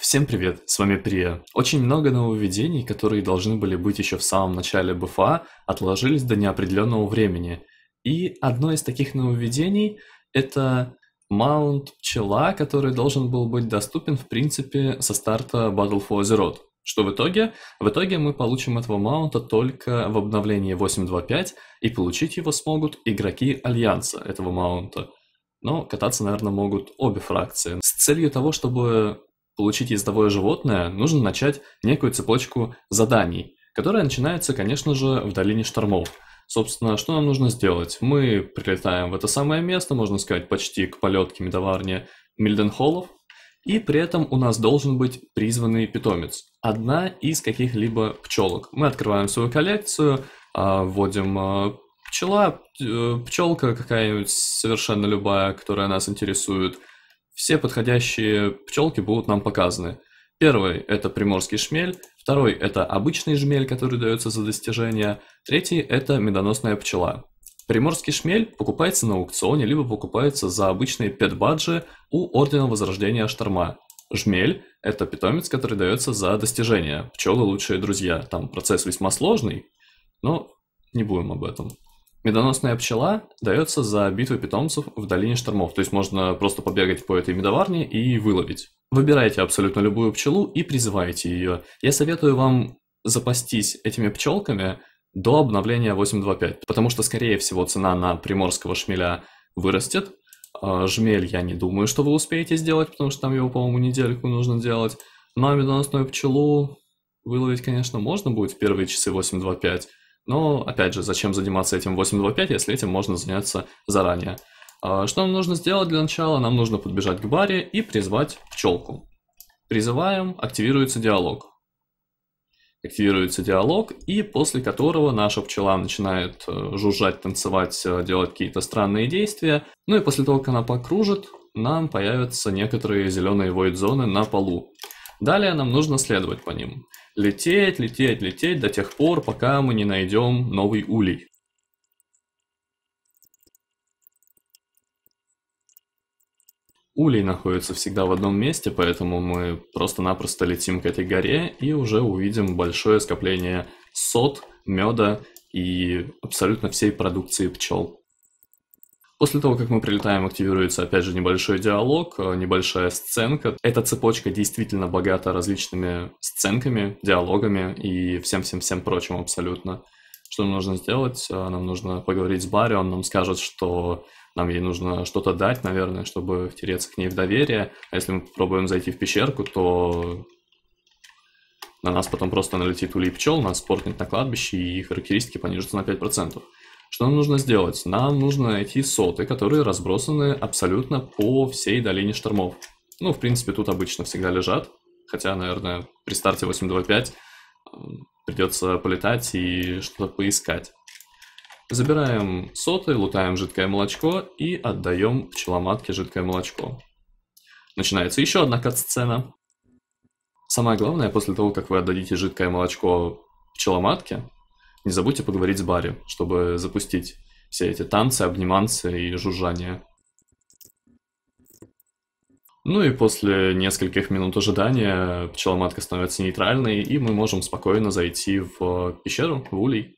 Всем привет, с вами Прия. Очень много нововведений, которые должны были быть еще в самом начале БФА, отложились до неопределенного времени. И одно из таких нововведений – это маунт пчела, который должен был быть доступен, в принципе, со старта Battle for Azeroth. Что в итоге? В итоге мы получим этого маунта только в обновлении 8.2.5, и получить его смогут игроки Альянса этого маунта. Но кататься, наверное, могут обе фракции. С целью того, чтобы получить ездовое животное, нужно начать некую цепочку заданий, которая начинается, конечно же, в долине штормов. Собственно, что нам нужно сделать? Мы прилетаем в это самое место, можно сказать, почти к полетке медоварни Мильденхоллов, и при этом у нас должен быть призванный питомец. Одна из каких-либо пчелок. Мы открываем свою коллекцию, а, вводим а, пчела, э, пчелка какая-нибудь совершенно любая, которая нас интересует – все подходящие пчелки будут нам показаны. Первый – это приморский шмель, второй – это обычный жмель, который дается за достижение, третий – это медоносная пчела. Приморский шмель покупается на аукционе, либо покупается за обычные пет-баджи у Ордена Возрождения Шторма. Жмель – это питомец, который дается за достижение. Пчелы – лучшие друзья. Там процесс весьма сложный, но не будем об этом. Медоносная пчела дается за битву питомцев в долине штормов, то есть можно просто побегать по этой медоварне и выловить. Выбирайте абсолютно любую пчелу и призываете ее. Я советую вам запастись этими пчелками до обновления 8.2.5, потому что, скорее всего, цена на приморского шмеля вырастет. А, жмель я не думаю, что вы успеете сделать, потому что там его, по-моему, недельку нужно делать. Но ну, а медоносную пчелу выловить, конечно, можно будет в первые часы 8.2.5, но, опять же, зачем заниматься этим 8.2.5, если этим можно заняться заранее? А, что нам нужно сделать для начала? Нам нужно подбежать к баре и призвать пчелку. Призываем, активируется диалог. Активируется диалог, и после которого наша пчела начинает э, жужжать, танцевать, э, делать какие-то странные действия. Ну и после того, как она покружит, нам появятся некоторые зеленые void зоны на полу. Далее нам нужно следовать по ним. Лететь, лететь, лететь до тех пор, пока мы не найдем новый улей. Улей находится всегда в одном месте, поэтому мы просто-напросто летим к этой горе и уже увидим большое скопление сот, меда и абсолютно всей продукции пчел. После того, как мы прилетаем, активируется опять же небольшой диалог, э, небольшая сценка. Эта цепочка действительно богата различными сценками, диалогами и всем-всем-всем прочим абсолютно. Что нам нужно сделать? Э, нам нужно поговорить с Барри, он нам скажет, что нам ей нужно что-то дать, наверное, чтобы втереться к ней в доверие. А если мы попробуем зайти в пещерку, то на нас потом просто налетит улей пчел, нас спортнет на кладбище и характеристики понижатся на 5%. Что нам нужно сделать? Нам нужно найти соты, которые разбросаны абсолютно по всей долине штормов. Ну, в принципе, тут обычно всегда лежат. Хотя, наверное, при старте 8.2.5 э, придется полетать и что-то поискать. Забираем соты, лутаем жидкое молочко и отдаем пчеломатке жидкое молочко. Начинается еще одна катсцена. Самое главное, после того, как вы отдадите жидкое молочко пчеломатке, не забудьте поговорить с Барри, чтобы запустить все эти танцы, обниманцы и жужжание. Ну и после нескольких минут ожидания пчеломатка становится нейтральной, и мы можем спокойно зайти в пещеру, в улей.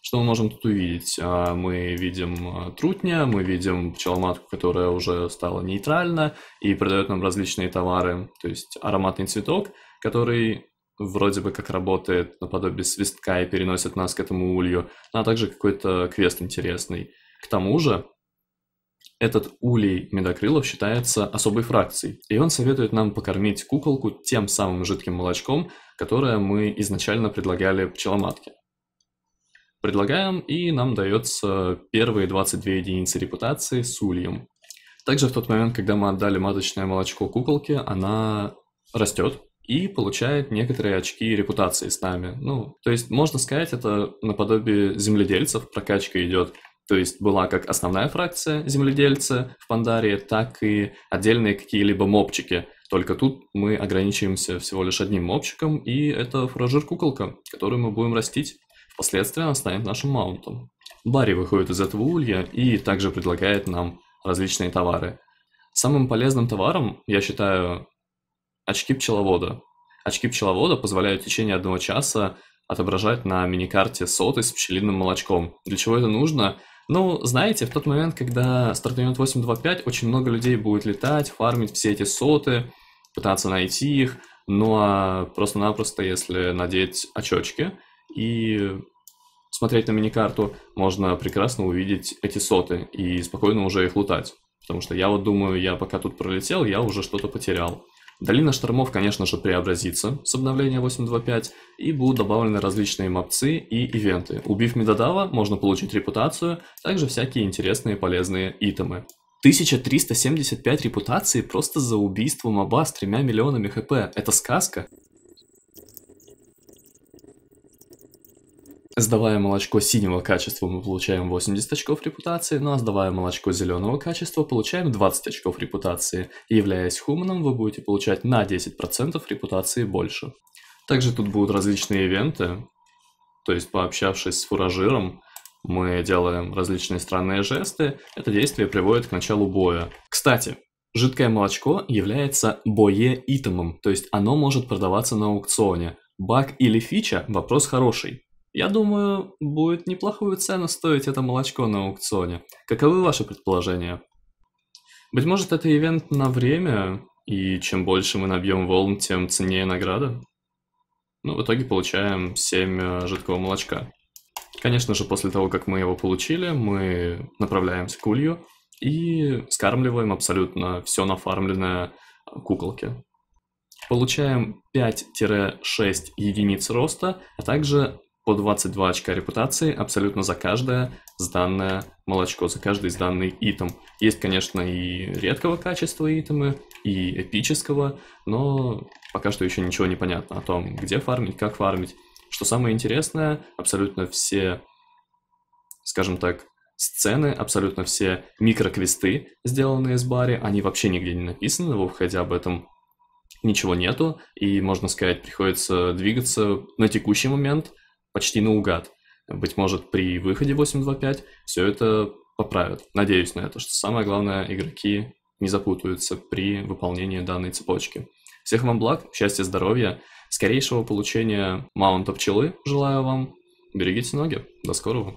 Что мы можем тут увидеть? А, мы видим а, трутня, мы видим пчеломатку, которая уже стала нейтральна и продает нам различные товары, то есть ароматный цветок, который вроде бы как работает наподобие свистка и переносит нас к этому улью, а также какой-то квест интересный. К тому же, этот улей медокрылов считается особой фракцией, и он советует нам покормить куколку тем самым жидким молочком, которое мы изначально предлагали пчеломатке. Предлагаем, и нам дается первые 22 единицы репутации с ульем. Также в тот момент, когда мы отдали маточное молочко куколке, она растет, и получает некоторые очки репутации с нами. Ну, то есть, можно сказать, это наподобие земледельцев прокачка идет. То есть была как основная фракция земледельца в Пандарии, так и отдельные какие-либо мопчики. Только тут мы ограничиваемся всего лишь одним мопчиком, и это фуражер куколка которую мы будем растить. Впоследствии она станет нашим маунтом. Барри выходит из этого улья и также предлагает нам различные товары. Самым полезным товаром, я считаю, Очки пчеловода. Очки пчеловода позволяют в течение одного часа отображать на миникарте соты с пчелиным молочком. Для чего это нужно? Ну, знаете, в тот момент, когда стартанет 825, очень много людей будет летать, фармить все эти соты, пытаться найти их. Ну а просто-напросто, если надеть очечки и смотреть на миникарту, можно прекрасно увидеть эти соты и спокойно уже их лутать. Потому что я вот думаю, я пока тут пролетел, я уже что-то потерял. Долина штормов, конечно же, преобразится с обновления 8.2.5 и будут добавлены различные мапцы и ивенты. Убив Медодава, можно получить репутацию, также всякие интересные и полезные итемы. 1375 репутации просто за убийство моба с тремя миллионами хп. Это сказка? Сдавая молочко синего качества, мы получаем 80 очков репутации, но ну а сдавая молочко зеленого качества, получаем 20 очков репутации. И являясь хуманом, вы будете получать на 10% репутации больше. Также тут будут различные ивенты, то есть пообщавшись с фуражиром, мы делаем различные странные жесты. Это действие приводит к началу боя. Кстати, жидкое молочко является боеитомом, то есть оно может продаваться на аукционе. Баг или фича – вопрос хороший. Я думаю, будет неплохую цену стоить это молочко на аукционе. Каковы ваши предположения? Быть может, это ивент на время, и чем больше мы набьем волн, тем ценнее награда. Ну, в итоге получаем 7 э, жидкого молочка. Конечно же, после того, как мы его получили, мы направляемся к улью и скармливаем абсолютно все нафармленное куколке. Получаем 5-6 единиц роста, а также по 22 очка репутации абсолютно за каждое сданное молочко, за каждый сданный итем. Есть, конечно, и редкого качества итемы, и эпического, но пока что еще ничего не понятно о том, где фармить, как фармить. Что самое интересное, абсолютно все, скажем так, сцены, абсолютно все микроквесты, сделанные с Барри, они вообще нигде не написаны, в обходе об этом ничего нету, и, можно сказать, приходится двигаться на текущий момент – почти наугад. Быть может, при выходе 8.2.5 все это поправят. Надеюсь на это, что самое главное, игроки не запутаются при выполнении данной цепочки. Всех вам благ, счастья, здоровья, скорейшего получения маунта пчелы желаю вам. Берегите ноги, до скорого.